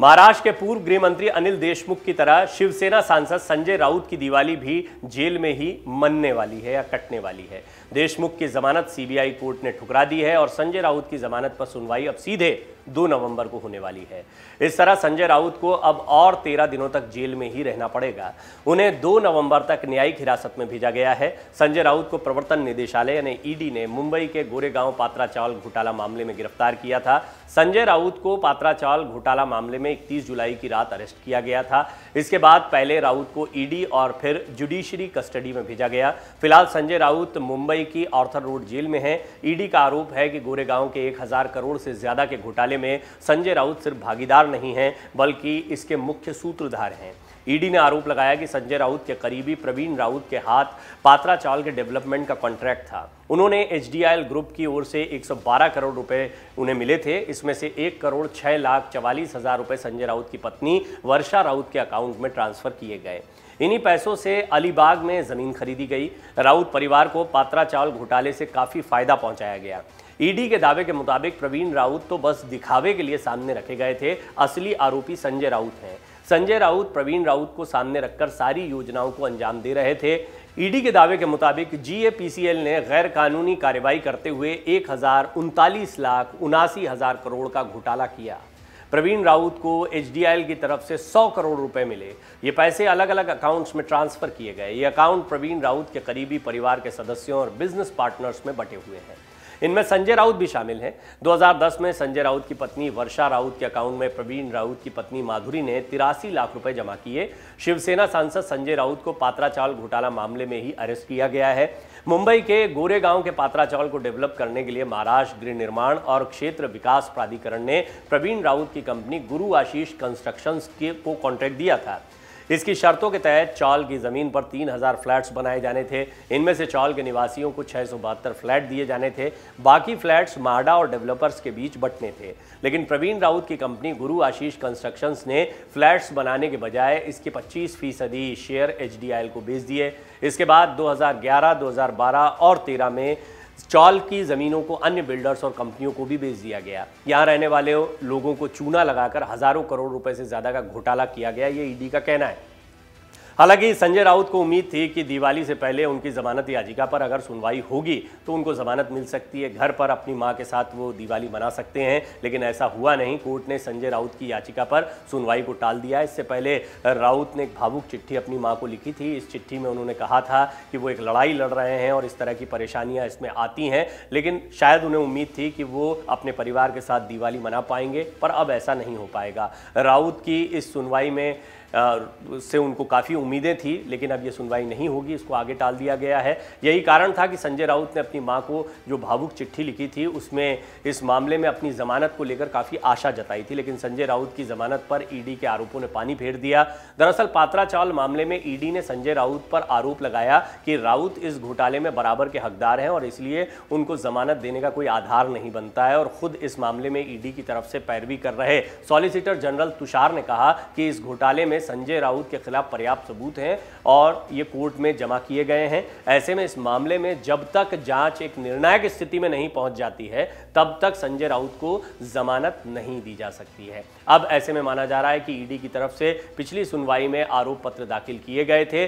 महाराष्ट्र के पूर्व गृह मंत्री अनिल देशमुख की तरह शिवसेना सांसद संजय राउत की दिवाली भी जेल में ही मनने वाली है या कटने वाली है देशमुख की जमानत सीबीआई कोर्ट ने ठुकरा दी है और संजय राउत की जमानत पर सुनवाई अब सीधे 2 नवंबर को होने वाली है इस तरह संजय राउत को अब और तेरह दिनों तक जेल में ही रहना पड़ेगा उन्हें दो नवंबर तक न्यायिक हिरासत में भेजा गया है संजय राउत को प्रवर्तन निदेशालय यानी ईडी ने मुंबई के गोरेगांव पात्रा चावल घोटाला मामले में गिरफ्तार किया था संजय राउत को पात्राचाल घोटाला मामले में 31 जुलाई की रात अरेस्ट किया गया था इसके बाद पहले राउत को ईडी और फिर जुडिशरी कस्टडी में भेजा गया फिलहाल संजय राउत मुंबई की ऑर्थर रोड जेल में है ईडी का आरोप है कि गोरेगांव के एक करोड़ से ज्यादा के घोटाले में संजय राउत सिर्फ भागीदार नहीं है बल्कि इसके मुख्य सूत्रधार हैं ईडी ने आरोप लगाया कि संजय राउत के करीबी प्रवीण राउत के हाथ पात्राचाल के डेवलपमेंट का कॉन्ट्रैक्ट था उन्होंने एच ग्रुप की ओर से 112 करोड़ रुपए उन्हें मिले थे इसमें से एक करोड़ छः लाख चवालीस हज़ार रुपये संजय राउत की पत्नी वर्षा राउत के अकाउंट में ट्रांसफ़र किए गए इन्हीं पैसों से अलीबाग में ज़मीन खरीदी गई राउत परिवार को पात्रा चावल घोटाले से काफ़ी फ़ायदा पहुंचाया गया ईडी के दावे के मुताबिक प्रवीण राउत तो बस दिखावे के लिए सामने रखे गए थे असली आरोपी संजय राउत हैं संजय राउत प्रवीण राउत को सामने रखकर सारी योजनाओं को अंजाम दे रहे थे ईडी के दावे के मुताबिक जीएपीसीएल ने गैर कानूनी कार्रवाई करते हुए एक हजार उनतालीस लाख उनासी हजार करोड़ का घोटाला किया प्रवीण राउत को एच की तरफ से 100 करोड़ रुपए मिले ये पैसे अलग अलग अकाउंट्स में ट्रांसफर किए गए ये अकाउंट प्रवीण राउत के करीबी परिवार के सदस्यों और बिजनेस पार्टनर्स में बटे हुए हैं इनमें संजय राउत भी शामिल हैं 2010 में संजय राउत की पत्नी वर्षा राउत के अकाउंट में प्रवीण राउत की पत्नी माधुरी ने तिरासी लाख रुपए जमा किए शिवसेना सांसद संजय राउत को पात्रा चावल घोटाला मामले में ही अरेस्ट किया गया है मुंबई के गोरेगांव के पात्रा चावल को डेवलप करने के लिए महाराष्ट्र गृह निर्माण और क्षेत्र विकास प्राधिकरण ने प्रवीण राउत की कंपनी गुरु आशीष कंस्ट्रक्शंस के को कॉन्ट्रैक्ट दिया था इसकी शर्तों के तहत चौल की ज़मीन पर 3000 फ्लैट्स बनाए जाने थे इनमें से चौल के निवासियों को छः फ्लैट दिए जाने थे बाकी फ्लैट्स माडा और डेवलपर्स के बीच बंटने थे लेकिन प्रवीण राउत की कंपनी गुरु आशीष कंस्ट्रक्शंस ने फ्लैट्स बनाने के बजाय इसके पच्चीस फीसदी शेयर एच को बेच दिए इसके बाद 2011, 2012 और 13 में स्टॉल की ज़मीनों को अन्य बिल्डर्स और कंपनियों को भी बेच दिया गया यहाँ रहने वाले लोगों को चूना लगाकर हज़ारों करोड़ रुपए से ज़्यादा का घोटाला किया गया ये ईडी e का कहना है हालांकि संजय राउत को उम्मीद थी कि दिवाली से पहले उनकी जमानत याचिका पर अगर सुनवाई होगी तो उनको जमानत मिल सकती है घर पर अपनी माँ के साथ वो दिवाली मना सकते हैं लेकिन ऐसा हुआ नहीं कोर्ट ने संजय राउत की याचिका पर सुनवाई को टाल दिया इससे पहले राउत ने एक भावुक चिट्ठी अपनी माँ को लिखी थी इस चिट्ठी में उन्होंने कहा था कि वो एक लड़ाई लड़ रहे हैं और इस तरह की परेशानियाँ इसमें आती हैं लेकिन शायद उन्हें उम्मीद थी कि वो अपने परिवार के साथ दिवाली मना पाएंगे पर अब ऐसा नहीं हो पाएगा राउत की इस सुनवाई में से उनको काफ़ी उम्मीदें थी लेकिन अब ये सुनवाई नहीं होगी इसको आगे टाल दिया गया है यही कारण था कि संजय राउत ने अपनी माँ को जो भावुक चिट्ठी लिखी थी उसमें इस मामले में अपनी जमानत को लेकर काफ़ी आशा जताई थी लेकिन संजय राउत की जमानत पर ईडी के आरोपों ने पानी फेर दिया दरअसल पात्रा चावल मामले में ईडी ने संजय राउत पर आरोप लगाया कि राउत इस घोटाले में बराबर के हकदार हैं और इसलिए उनको जमानत देने का कोई आधार नहीं बनता है और खुद इस मामले में ईडी की तरफ से पैरवी कर रहे सॉलिसिटर जनरल तुषार ने कहा कि इस घोटाले में संजय राउत के खिलाफ पर्याप्त सबूत हैं और ये कोर्ट में जमा किए गए हैं ऐसे में इस मामले में जब तक जांच एक निर्णायक स्थिति में नहीं पहुंच जाती है तब तक संजय राउत को जमानत नहीं दी जा सकती है अब ऐसे में माना जा रहा है कि ईडी की तरफ से पिछली सुनवाई में आरोप पत्र दाखिल किए गए थे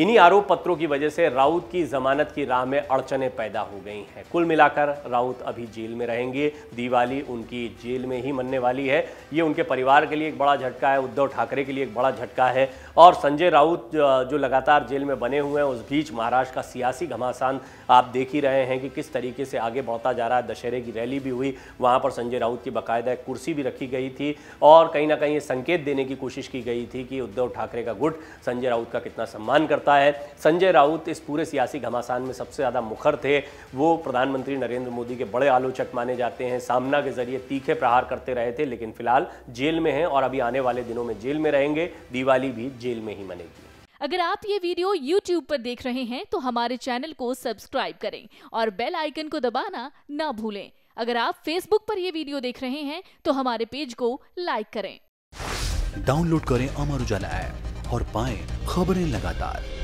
इन्हीं आरोप पत्रों की वजह से राउत की जमानत की राह में अड़चने पैदा हो गई हैं कुल मिलाकर राउत अभी जेल में रहेंगे दिवाली उनकी जेल में ही मनने वाली है ये उनके परिवार के लिए एक बड़ा झटका है उद्धव ठाकरे के लिए एक बड़ा झटका है और संजय राउत जो लगातार जेल में बने हुए हैं उस बीच महाराष्ट्र का सियासी घमासान आप देख ही रहे हैं कि किस तरीके से आगे बढ़ता जा रहा है दशहरे की रैली भी हुई वहाँ पर संजय राउत की बाकायदा एक कुर्सी भी रखी गई थी और कहीं ना कहीं ये संकेत देने की कोशिश की गई थी कि उद्धव ठाकरे का गुट संजय राउत का कितना सम्मान करता होता है संजय राउत इस पूरे सियासी घमासान में सबसे ज़्यादा मुखर थे वो प्रधानमंत्री नरेंद्र मोदी के बड़े आलोचक माने जाते हैं सामना के जरिए तीखे प्रहार करते रहे थे लेकिन फिलहाल जेल में हैं और अभी आने वाले दिनों में जेल में रहेंगे दिवाली भी जेल में ही मनेगी अगर आप ये वीडियो YouTube पर देख रहे हैं तो हमारे चैनल को सब्सक्राइब करें और बेल आइकन को दबाना ना भूलें अगर आप Facebook पर यह वीडियो देख रहे हैं तो हमारे पेज को लाइक करें डाउनलोड करें अमर उजाला ऐप और पाएं खबरें लगातार